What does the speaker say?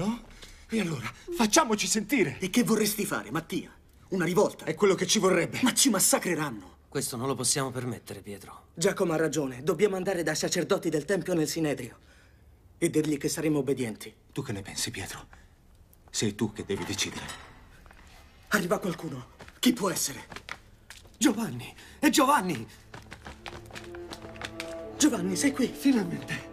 No? E allora, facciamoci sentire! E che vorresti fare, Mattia? Una rivolta? È quello che ci vorrebbe. Ma ci massacreranno! Questo non lo possiamo permettere, Pietro. Giacomo ha ragione. Dobbiamo andare dai sacerdoti del Tempio nel Sinedrio e dirgli che saremo obbedienti. Tu che ne pensi, Pietro? Sei tu che devi decidere. Arriva qualcuno. Chi può essere? Giovanni! È Giovanni! Giovanni, sei qui! Finalmente!